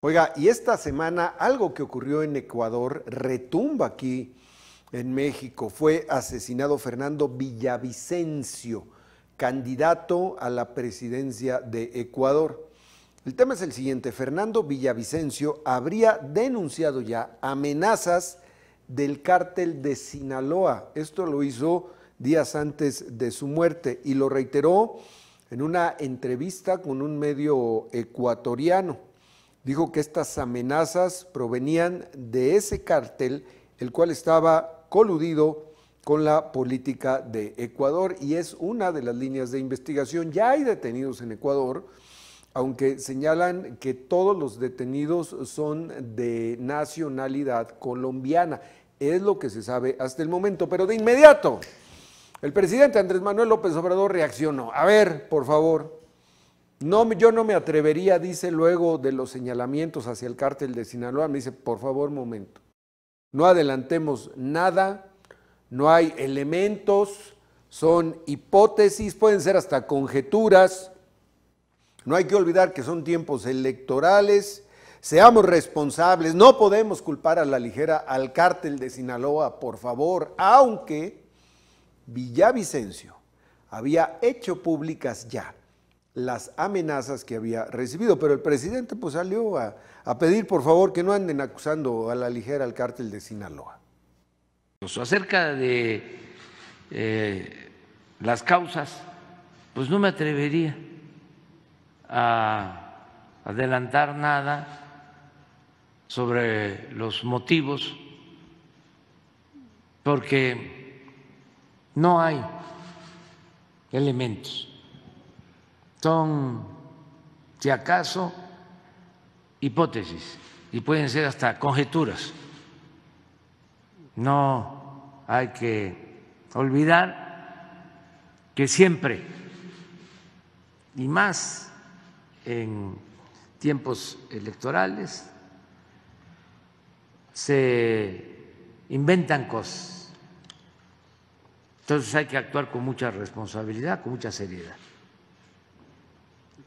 Oiga, y esta semana algo que ocurrió en Ecuador retumba aquí en México. Fue asesinado Fernando Villavicencio, candidato a la presidencia de Ecuador. El tema es el siguiente, Fernando Villavicencio habría denunciado ya amenazas del cártel de Sinaloa. Esto lo hizo días antes de su muerte y lo reiteró en una entrevista con un medio ecuatoriano dijo que estas amenazas provenían de ese cártel, el cual estaba coludido con la política de Ecuador y es una de las líneas de investigación. Ya hay detenidos en Ecuador, aunque señalan que todos los detenidos son de nacionalidad colombiana. Es lo que se sabe hasta el momento, pero de inmediato. El presidente Andrés Manuel López Obrador reaccionó. A ver, por favor yo no me atrevería, dice luego de los señalamientos hacia el cártel de Sinaloa, me dice, por favor, momento. No adelantemos nada, no hay elementos, son hipótesis, pueden ser hasta conjeturas. No hay que olvidar que son tiempos electorales, seamos responsables, no podemos culpar a la ligera al cártel de Sinaloa, por favor, aunque Villavicencio había hecho públicas ya las amenazas que había recibido. Pero el presidente pues salió a, pedir por favor que no anden acusando a la ligera al cártel de Sinaloa. Pues, acerca de eh, las causas, pues no me atrevería a adelantar nada sobre los motivos, porque no hay elementos son, si acaso, hipótesis y pueden ser hasta conjeturas. No hay que olvidar que siempre, y más en tiempos electorales, se inventan cosas. Entonces hay que actuar con mucha responsabilidad, con mucha seriedad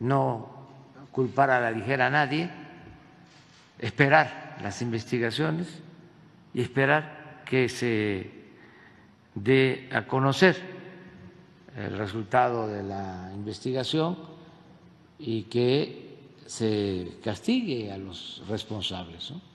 no culpar a la ligera a nadie, esperar las investigaciones y esperar que se dé a conocer el resultado de la investigación y que se castigue a los responsables.